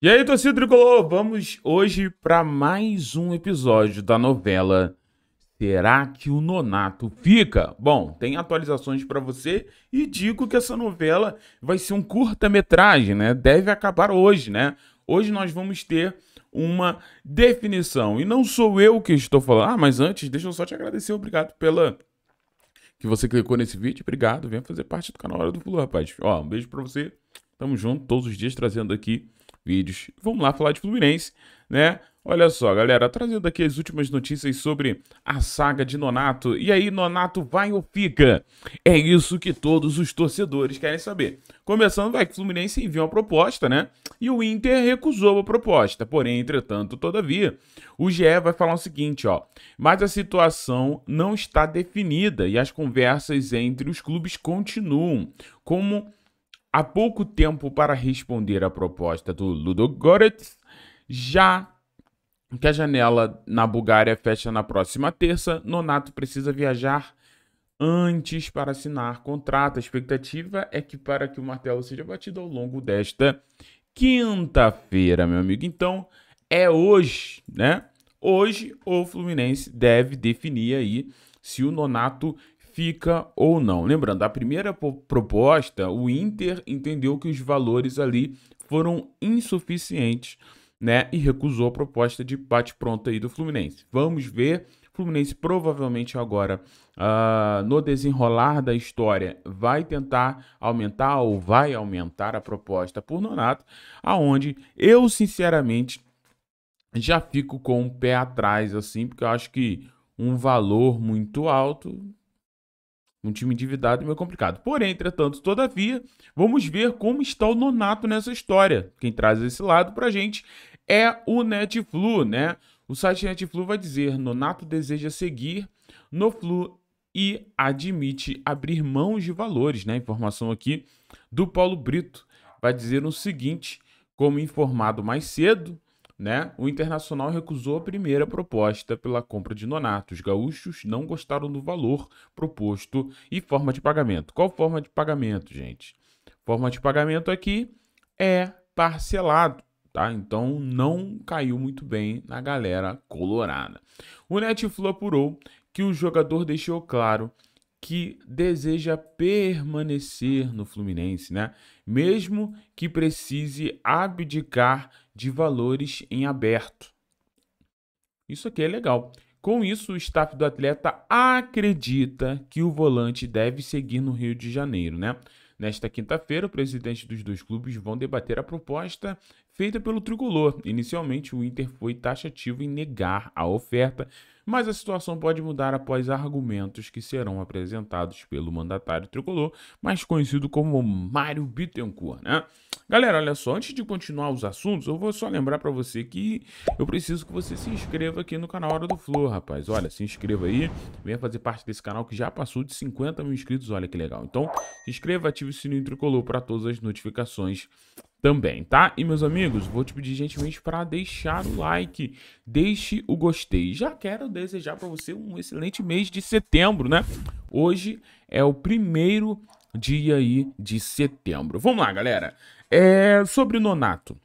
E aí, torcida tricolor, vamos hoje para mais um episódio da novela Será que o Nonato fica? Bom, tem atualizações para você e digo que essa novela vai ser um curta-metragem, né? Deve acabar hoje, né? Hoje nós vamos ter uma definição. E não sou eu que estou falando. Ah, mas antes, deixa eu só te agradecer, obrigado pela que você clicou nesse vídeo. Obrigado, Vem fazer parte do canal Hora do Flu, rapaz. Ó, um beijo pra você. Tamo junto todos os dias trazendo aqui vídeos. Vamos lá falar de Fluminense, né? Olha só, galera, trazendo aqui as últimas notícias sobre a saga de Nonato. E aí, Nonato vai ou fica? É isso que todos os torcedores querem saber. Começando, vai que o Fluminense enviou uma proposta, né? E o Inter recusou a proposta. Porém, entretanto, todavia, o GE vai falar o seguinte, ó. Mas a situação não está definida e as conversas entre os clubes continuam. Como há pouco tempo para responder à proposta do Ludo Goretz, já que a janela na Bulgária fecha na próxima terça, Nonato precisa viajar antes para assinar contrato. A expectativa é que para que o martelo seja batido ao longo desta quinta-feira, meu amigo. Então, é hoje, né? Hoje o Fluminense deve definir aí se o Nonato fica ou não. Lembrando, a primeira proposta, o Inter entendeu que os valores ali foram insuficientes né? E recusou a proposta de bate-pronto aí do Fluminense. Vamos ver. O Fluminense provavelmente agora, uh, no desenrolar da história, vai tentar aumentar ou vai aumentar a proposta por Nonato, aonde eu, sinceramente, já fico com o um pé atrás, assim, porque eu acho que um valor muito alto um time endividado é meio complicado. Porém, entretanto, todavia, vamos ver como está o Nonato nessa história. Quem traz esse lado pra gente é o Netflu, né? O site Netflu vai dizer: Nonato deseja seguir no Flu e admite abrir mãos de valores, né? Informação aqui do Paulo Brito vai dizer o seguinte: como informado mais cedo, né? O Internacional recusou a primeira proposta pela compra de Nonato. Os gaúchos não gostaram do valor proposto e forma de pagamento. Qual forma de pagamento, gente? Forma de pagamento aqui é parcelado. Tá? Então não caiu muito bem na galera colorada. O Netflix apurou que o jogador deixou claro que deseja permanecer no Fluminense, né? Mesmo que precise abdicar de valores em aberto. Isso aqui é legal. Com isso, o staff do atleta acredita que o volante deve seguir no Rio de Janeiro, né? Nesta quinta-feira, o presidente dos dois clubes vão debater a proposta feita pelo tricolor. Inicialmente, o Inter foi taxativo em negar a oferta, mas a situação pode mudar após argumentos que serão apresentados pelo mandatário tricolor, mais conhecido como Mário Bittencourt, né? Galera, olha só, antes de continuar os assuntos, eu vou só lembrar para você que eu preciso que você se inscreva aqui no canal Hora do Flor, rapaz. Olha, se inscreva aí, venha fazer parte desse canal que já passou de 50 mil inscritos, olha que legal. Então, se inscreva, ative o sininho tricolor para todas as notificações também, tá? E meus amigos, vou te pedir gentilmente para deixar o like, deixe o gostei. Já quero desejar para você um excelente mês de setembro, né? Hoje é o primeiro dia aí de setembro. Vamos lá, galera. É sobre o Nonato.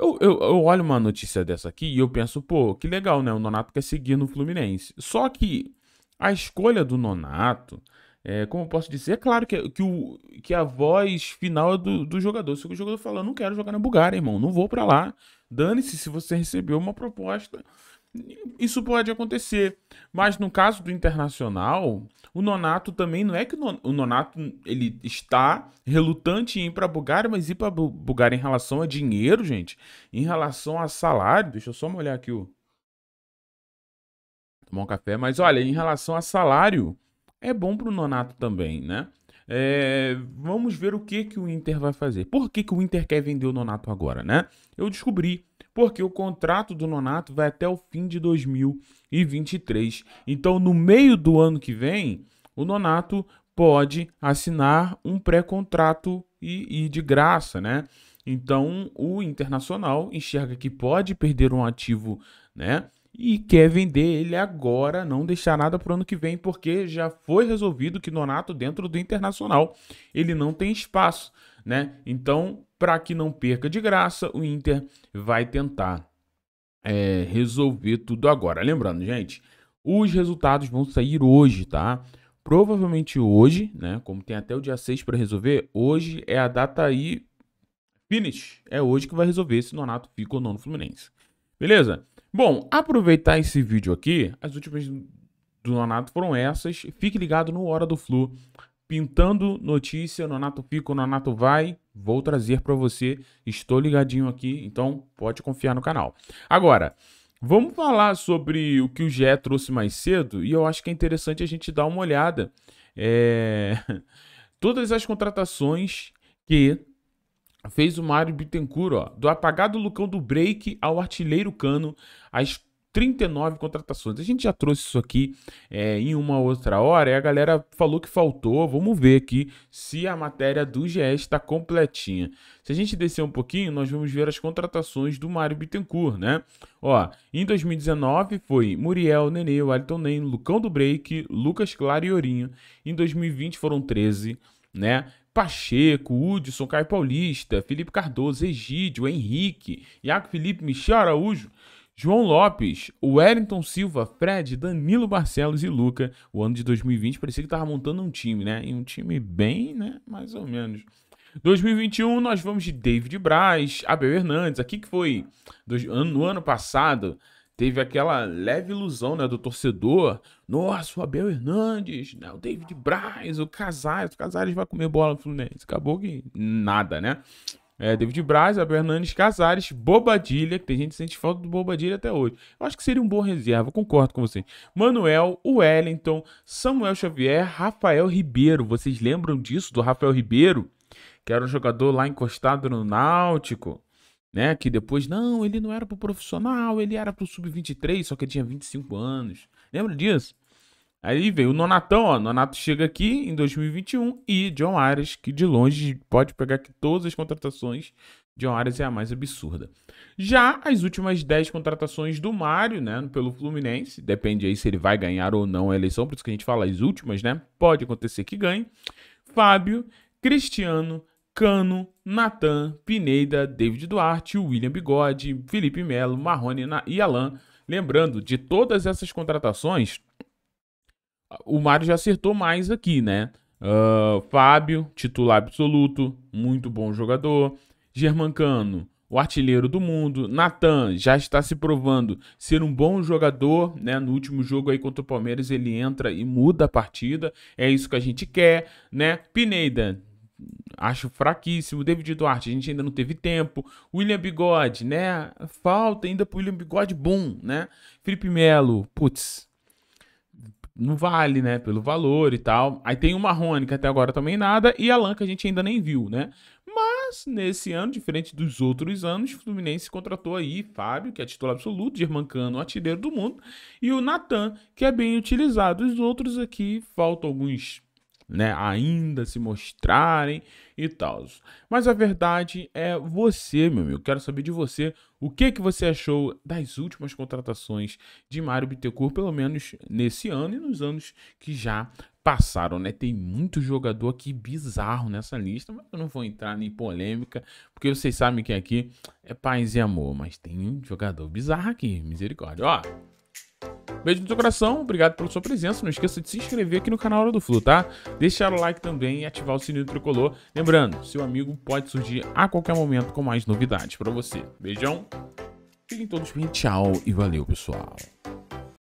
Eu, eu, eu, olho uma notícia dessa aqui e eu penso, pô, que legal, né? O Nonato quer seguir no Fluminense. Só que a escolha do Nonato é, como eu posso dizer? É claro que, que, o, que a voz final é do, do jogador. Se o jogador falar, não quero jogar na Bulgária, irmão, não vou para lá. Dane-se se você recebeu uma proposta. Isso pode acontecer. Mas no caso do Internacional, o Nonato também não é que o Nonato ele está relutante em ir para a Bulgária, mas ir para a Bulgária em relação a dinheiro, gente, em relação a salário, deixa eu só olhar aqui o tomar um café, mas olha, em relação a salário, é bom para o Nonato também, né? É, vamos ver o que, que o Inter vai fazer. Por que, que o Inter quer vender o Nonato agora, né? Eu descobri, porque o contrato do Nonato vai até o fim de 2023. Então, no meio do ano que vem, o Nonato pode assinar um pré-contrato e, e de graça, né? Então, o Internacional enxerga que pode perder um ativo, né? e quer vender ele agora, não deixar nada para o ano que vem, porque já foi resolvido que Nonato dentro do Internacional ele não tem espaço, né? Então, para que não perca de graça, o Inter vai tentar é, resolver tudo agora. Lembrando, gente, os resultados vão sair hoje, tá? Provavelmente hoje, né? Como tem até o dia 6 para resolver, hoje é a data aí finish. É hoje que vai resolver se Nonato fica ou não no Fluminense. Beleza? Bom, aproveitar esse vídeo aqui, as últimas do Nonato foram essas. Fique ligado no Hora do Flu. Pintando notícia, Nonato fica, Nonato vai. Vou trazer para você. Estou ligadinho aqui, então pode confiar no canal. Agora, vamos falar sobre o que o Gé trouxe mais cedo e eu acho que é interessante a gente dar uma olhada. É... Todas as contratações que fez o Mário Bittencourt, ó, do apagado Lucão do break ao artilheiro Cano, as 39 contratações. A gente já trouxe isso aqui é, em uma outra hora e a galera falou que faltou. Vamos ver aqui se a matéria do GE está completinha. Se a gente descer um pouquinho, nós vamos ver as contratações do Mário Bittencourt, né? Ó, em 2019 foi Muriel, Nenê, Wellington Ney, Lucão do Break, Lucas Claro e Ourinho. Em 2020 foram 13, né? Pacheco, Hudson, Caio Paulista, Felipe Cardoso, Egídio, Henrique, Iaco Felipe, Michel Araújo, João Lopes, Wellington Silva, Fred, Danilo Barcelos e Luca. O ano de 2020 parecia que estava montando um time, né? E um time bem, né? Mais ou menos. 2021 nós vamos de David Braz, Abel Hernandes. Aqui que foi no ano passado teve aquela leve ilusão né, do torcedor. Nossa, o Abel Hernandes, né, o David Braz, o Casares, o Casares vai comer bola no Fluminense. Acabou que nada, né? É, David Braz, Abel Hernandes, Casares, Bobadilha, que tem gente que sente falta do Bobadilha até hoje. Eu acho que seria um bom reserva, concordo com vocês. Manuel, Wellington, Samuel Xavier, Rafael Ribeiro. Vocês lembram disso, do Rafael Ribeiro? Que era um jogador lá encostado no Náutico né? Que depois, não, ele não era pro profissional, ele era pro sub-23, só que ele tinha 25 anos. Lembra disso? Aí veio o Nonatão, ó. Nonato chega aqui em 2021 e John Arias, que de longe pode pegar que todas as contratações John Arias é a mais absurda. Já as últimas 10 contratações do Mário, né, pelo Fluminense, depende aí se ele vai ganhar ou não a eleição, por isso que a gente fala as últimas, né? Pode acontecer que ganhe. Fábio, Cristiano, Cano, Natan, Pineda, David Duarte, William Bigode, Felipe Melo, Marrone e Alain. Lembrando, de todas essas contratações, o Mário já acertou mais aqui, né? Uh, Fábio, titular absoluto, muito bom jogador. Germancano, o artilheiro do mundo. Natan já está se provando ser um bom jogador, né? No último jogo aí contra o Palmeiras ele entra e muda a partida. É isso que a gente quer, né? Pineda acho fraquíssimo. David Duarte, a gente ainda não teve tempo. William Bigode, né? Falta ainda pro William Bigode bom, né? Felipe Melo, putz, não vale, né? Pelo valor e tal. Aí tem o Marrone, que até agora também nada, e Alan, que a gente ainda nem viu, né? Mas nesse ano, diferente dos outros anos, o Fluminense contratou aí Fábio, que é titular absoluto, Germancano, artilheiro do mundo, e o Natan, que é bem utilizado. Os outros aqui faltam alguns né, ainda se mostrarem e tal. Mas a verdade é você, meu amigo. Quero saber de você o que que você achou das últimas contratações de Mário Bittencourt, pelo menos nesse ano e nos anos que já passaram, né? Tem muito jogador aqui bizarro nessa lista, mas eu não vou entrar em polêmica, porque vocês sabem que aqui é paz e amor, mas tem um jogador bizarro aqui, misericórdia. Ó, Beijo no seu coração, obrigado pela sua presença. Não esqueça de se inscrever aqui no canal Hora do Flu, tá? Deixar o like também e ativar o sininho tricolor. Lembrando, seu amigo pode surgir a qualquer momento com mais novidades para você. Beijão, fiquem todos bem, tchau e valeu, pessoal.